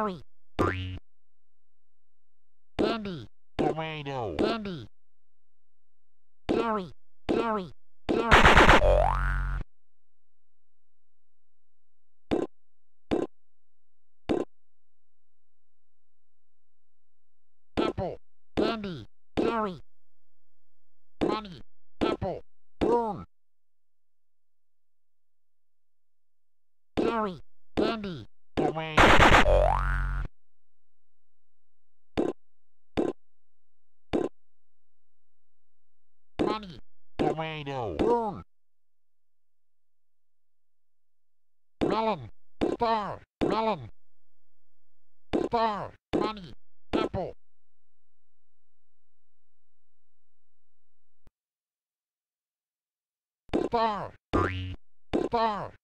Cherry. Candy. Tomato. Candy. Cherry. Cherry. Cherry. candy, cherry, money, apple, broom. Cherry, candy, tomato. money. Tomato. Prune. Melon. Star. Melon. Star. Money. Apple. Star. Star.